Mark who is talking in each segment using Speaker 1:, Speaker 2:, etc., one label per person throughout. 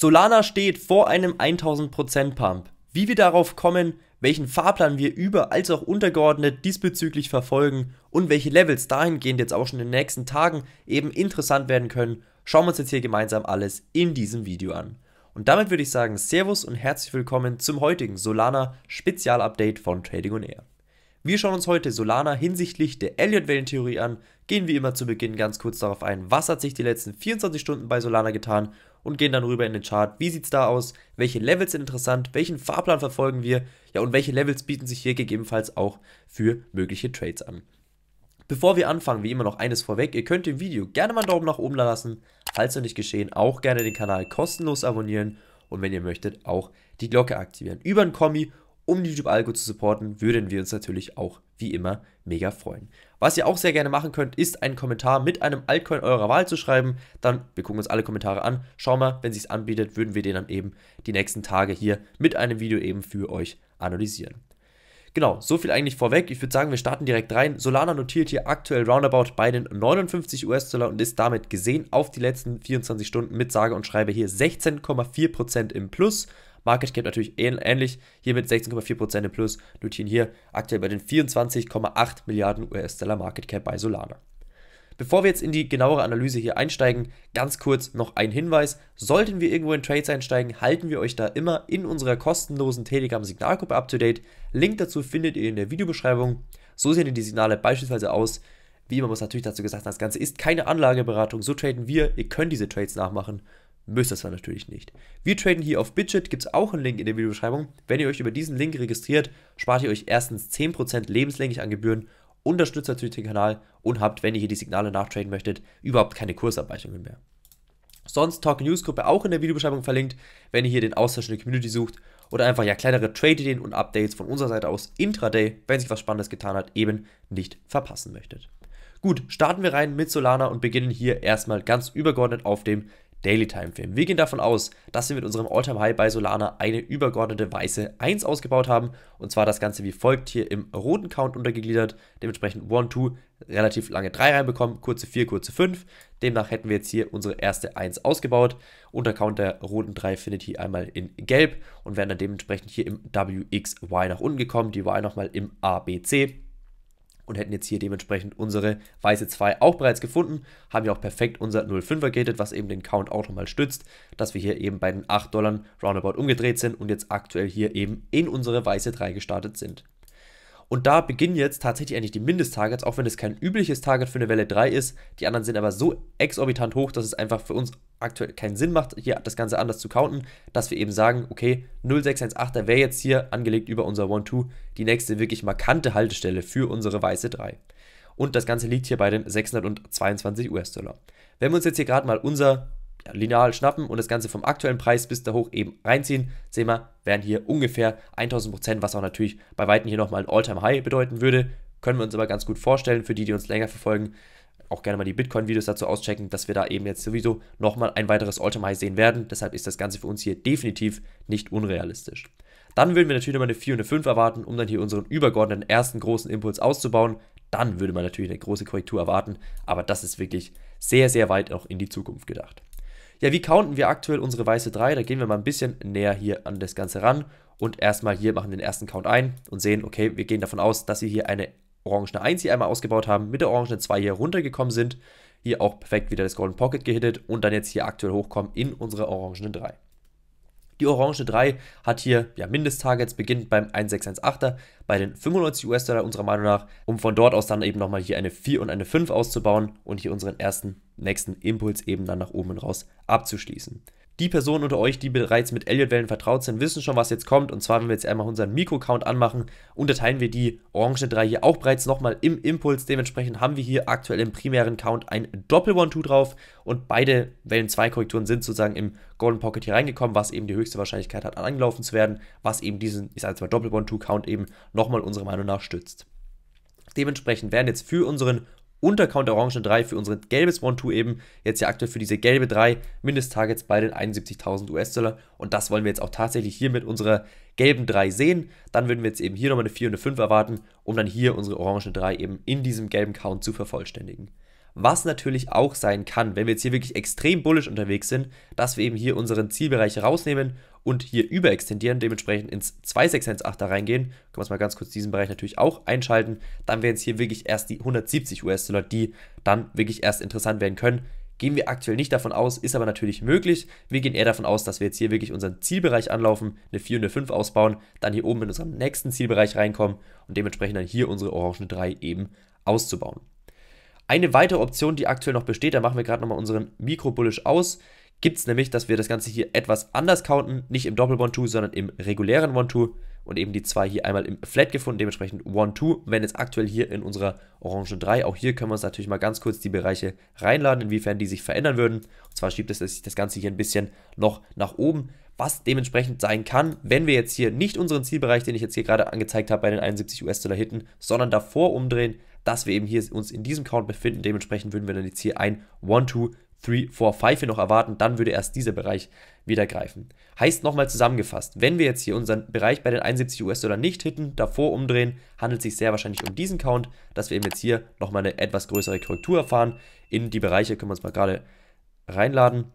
Speaker 1: Solana steht vor einem 1000% Pump. Wie wir darauf kommen, welchen Fahrplan wir über als auch untergeordnet diesbezüglich verfolgen und welche Levels dahingehend jetzt auch schon in den nächsten Tagen eben interessant werden können, schauen wir uns jetzt hier gemeinsam alles in diesem Video an. Und damit würde ich sagen, Servus und herzlich willkommen zum heutigen Solana Spezialupdate von Trading on Air. Wir schauen uns heute Solana hinsichtlich der Elliott-Wellentheorie an, gehen wie immer zu Beginn ganz kurz darauf ein, was hat sich die letzten 24 Stunden bei Solana getan und gehen dann rüber in den Chart. Wie sieht es da aus? Welche Levels sind interessant? Welchen Fahrplan verfolgen wir? Ja, und welche Levels bieten sich hier gegebenenfalls auch für mögliche Trades an? Bevor wir anfangen, wie immer noch eines vorweg, ihr könnt dem Video gerne mal einen Daumen nach oben lassen, falls noch nicht geschehen, auch gerne den Kanal kostenlos abonnieren und wenn ihr möchtet, auch die Glocke aktivieren. Über ein Kommi, um YouTube-Algo zu supporten, würden wir uns natürlich auch wie immer mega freuen. Was ihr auch sehr gerne machen könnt, ist einen Kommentar mit einem Altcoin eurer Wahl zu schreiben. Dann, wir gucken uns alle Kommentare an. Schauen wir, wenn es sich anbietet, würden wir den dann eben die nächsten Tage hier mit einem Video eben für euch analysieren. Genau, so viel eigentlich vorweg. Ich würde sagen, wir starten direkt rein. Solana notiert hier aktuell roundabout bei den 59 US-Dollar und ist damit gesehen auf die letzten 24 Stunden mit sage und schreibe hier 16,4% im Plus. Market Cap natürlich ähnlich, hier mit 16,4% im Plus, notieren hier aktuell bei den 24,8 Milliarden US-Dollar Market Cap bei Solana. Bevor wir jetzt in die genauere Analyse hier einsteigen, ganz kurz noch ein Hinweis. Sollten wir irgendwo in Trades einsteigen, halten wir euch da immer in unserer kostenlosen Telegram-Signalgruppe up to date. Link dazu findet ihr in der Videobeschreibung. So sehen die Signale beispielsweise aus. Wie immer muss natürlich dazu gesagt, das Ganze ist keine Anlageberatung, so traden wir, ihr könnt diese Trades nachmachen müsst ihr dann natürlich nicht. Wir traden hier auf Bidget, gibt es auch einen Link in der Videobeschreibung. Wenn ihr euch über diesen Link registriert, spart ihr euch erstens 10% lebenslänglich an Gebühren, unterstützt natürlich den Kanal und habt, wenn ihr hier die Signale nachtraden möchtet, überhaupt keine Kursabweichungen mehr. Sonst Talk News Gruppe auch in der Videobeschreibung verlinkt, wenn ihr hier den Austausch in der Community sucht oder einfach ja kleinere Trade-Ideen und Updates von unserer Seite aus intraday, wenn sich was Spannendes getan hat, eben nicht verpassen möchtet. Gut, starten wir rein mit Solana und beginnen hier erstmal ganz übergeordnet auf dem Daily Time Film. Wir gehen davon aus, dass wir mit unserem All-Time High bei Solana eine übergeordnete weiße 1 ausgebaut haben. Und zwar das Ganze wie folgt hier im roten Count untergegliedert. Dementsprechend 1, 2, relativ lange 3 reinbekommen, kurze 4, kurze 5. Demnach hätten wir jetzt hier unsere erste 1 ausgebaut. Unter Count der roten 3 findet hier einmal in gelb und wären dann dementsprechend hier im WXY nach unten gekommen. Die Y nochmal im ABC und hätten jetzt hier dementsprechend unsere weiße 2 auch bereits gefunden, haben ja auch perfekt unser 0,5er gated, was eben den Count auch nochmal stützt, dass wir hier eben bei den 8 Dollar roundabout umgedreht sind und jetzt aktuell hier eben in unsere weiße 3 gestartet sind. Und da beginnen jetzt tatsächlich eigentlich die Mindesttargets, auch wenn es kein übliches Target für eine Welle 3 ist. Die anderen sind aber so exorbitant hoch, dass es einfach für uns aktuell keinen Sinn macht, hier das Ganze anders zu counten, dass wir eben sagen, okay, 0618er wäre jetzt hier angelegt über unser 1-2 die nächste wirklich markante Haltestelle für unsere weiße 3 und das Ganze liegt hier bei den 622 US-Dollar. Wenn wir uns jetzt hier gerade mal unser Lineal schnappen und das Ganze vom aktuellen Preis bis da hoch eben reinziehen, sehen wir, wären hier ungefähr 1000 Prozent, was auch natürlich bei Weitem hier nochmal ein All-Time-High bedeuten würde. Können wir uns aber ganz gut vorstellen, für die, die uns länger verfolgen, auch gerne mal die Bitcoin-Videos dazu auschecken, dass wir da eben jetzt sowieso nochmal ein weiteres All-Time-High sehen werden. Deshalb ist das Ganze für uns hier definitiv nicht unrealistisch. Dann würden wir natürlich nochmal eine 4 und eine 5 erwarten, um dann hier unseren übergeordneten ersten großen Impuls auszubauen. Dann würde man natürlich eine große Korrektur erwarten, aber das ist wirklich sehr, sehr weit auch in die Zukunft gedacht. Ja, wie counten wir aktuell unsere weiße 3? Da gehen wir mal ein bisschen näher hier an das Ganze ran und erstmal hier machen den ersten Count ein und sehen, okay, wir gehen davon aus, dass wir hier eine orange 1 hier einmal ausgebaut haben, mit der orange 2 hier runtergekommen sind, hier auch perfekt wieder das Golden Pocket gehittet und dann jetzt hier aktuell hochkommen in unsere orange 3. Die orange 3 hat hier ja, Mindesttargets, beginnt beim 1618er bei den 95 US-Dollar unserer Meinung nach, um von dort aus dann eben nochmal hier eine 4 und eine 5 auszubauen und hier unseren ersten nächsten Impuls eben dann nach oben und raus abzuschließen. Die Personen unter euch, die bereits mit Elliott-Wellen vertraut sind, wissen schon, was jetzt kommt. Und zwar, wenn wir jetzt einmal unseren Mikro-Count anmachen, unterteilen wir die orange 3 hier auch bereits nochmal im Impuls. Dementsprechend haben wir hier aktuell im primären Count ein Doppel-One-Two drauf. Und beide Wellen-2-Korrekturen sind sozusagen im Golden Pocket hier reingekommen, was eben die höchste Wahrscheinlichkeit hat, angelaufen zu werden. Was eben diesen, ich sage jetzt mal, Doppel-One-Two-Count eben nochmal unserer Meinung nach stützt. Dementsprechend werden jetzt für unseren Untercount Counter Orange 3 für unsere gelbe one 2 eben, jetzt ja aktuell für diese gelbe 3 Mindesttargets bei den 71.000 US-Dollar. Und das wollen wir jetzt auch tatsächlich hier mit unserer gelben 3 sehen. Dann würden wir jetzt eben hier nochmal eine 4 und eine 5 erwarten, um dann hier unsere orange 3 eben in diesem gelben Count zu vervollständigen. Was natürlich auch sein kann, wenn wir jetzt hier wirklich extrem bullisch unterwegs sind, dass wir eben hier unseren Zielbereich rausnehmen und hier überextendieren, dementsprechend ins 2618er reingehen. Können wir uns mal ganz kurz diesen Bereich natürlich auch einschalten. Dann wären es hier wirklich erst die 170 US-Dollar, die dann wirklich erst interessant werden können. Gehen wir aktuell nicht davon aus, ist aber natürlich möglich. Wir gehen eher davon aus, dass wir jetzt hier wirklich unseren Zielbereich anlaufen, eine 4 und eine 5 ausbauen, dann hier oben in unseren nächsten Zielbereich reinkommen und dementsprechend dann hier unsere orangene 3 eben auszubauen. Eine weitere Option, die aktuell noch besteht, da machen wir gerade nochmal unseren Mikrobullish aus, gibt es nämlich, dass wir das Ganze hier etwas anders counten, nicht im Doppel-One-Two, sondern im regulären One-Two und eben die zwei hier einmal im Flat gefunden, dementsprechend One-Two, wenn jetzt aktuell hier in unserer Orange 3, auch hier können wir uns natürlich mal ganz kurz die Bereiche reinladen, inwiefern die sich verändern würden. Und zwar schiebt es sich das Ganze hier ein bisschen noch nach oben, was dementsprechend sein kann, wenn wir jetzt hier nicht unseren Zielbereich, den ich jetzt hier gerade angezeigt habe, bei den 71 US-Dollar hitten, sondern davor umdrehen, dass wir eben hier uns in diesem Count befinden. Dementsprechend würden wir dann jetzt hier ein 1, 2, 3, 4, 5 hier noch erwarten. Dann würde erst dieser Bereich wieder greifen. Heißt nochmal zusammengefasst, wenn wir jetzt hier unseren Bereich bei den 71 US-Dollar nicht hitten, davor umdrehen, handelt es sich sehr wahrscheinlich um diesen Count, dass wir eben jetzt hier nochmal eine etwas größere Korrektur erfahren. In die Bereiche können wir uns mal gerade reinladen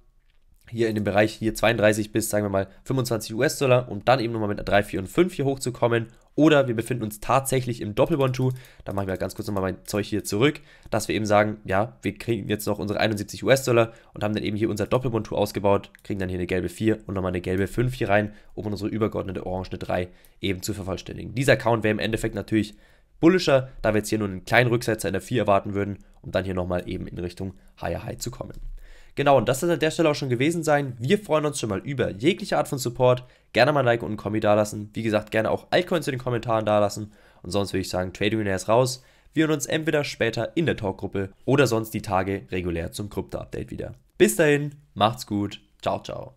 Speaker 1: hier in dem Bereich hier 32 bis, sagen wir mal, 25 US-Dollar, um dann eben nochmal mit einer 3, 4 und 5 hier hochzukommen. Oder wir befinden uns tatsächlich im Doppel-One-Two. Da mache ich mal ganz kurz nochmal mein Zeug hier zurück, dass wir eben sagen, ja, wir kriegen jetzt noch unsere 71 US-Dollar und haben dann eben hier unser Doppel-One-Two ausgebaut, kriegen dann hier eine gelbe 4 und nochmal eine gelbe 5 hier rein, um unsere übergeordnete orange 3 eben zu vervollständigen. Dieser Count wäre im Endeffekt natürlich bullischer, da wir jetzt hier nur einen kleinen Rücksetzer in der 4 erwarten würden, um dann hier nochmal eben in Richtung Higher High zu kommen. Genau, und das soll an der Stelle auch schon gewesen sein. Wir freuen uns schon mal über jegliche Art von Support. Gerne mal ein Like und ein Kommi dalassen. Wie gesagt, gerne auch Altcoins in den Kommentaren dalassen. Und sonst würde ich sagen, Trading ist raus. Wir hören uns entweder später in der Talkgruppe oder sonst die Tage regulär zum Krypto-Update wieder. Bis dahin, macht's gut. Ciao, ciao.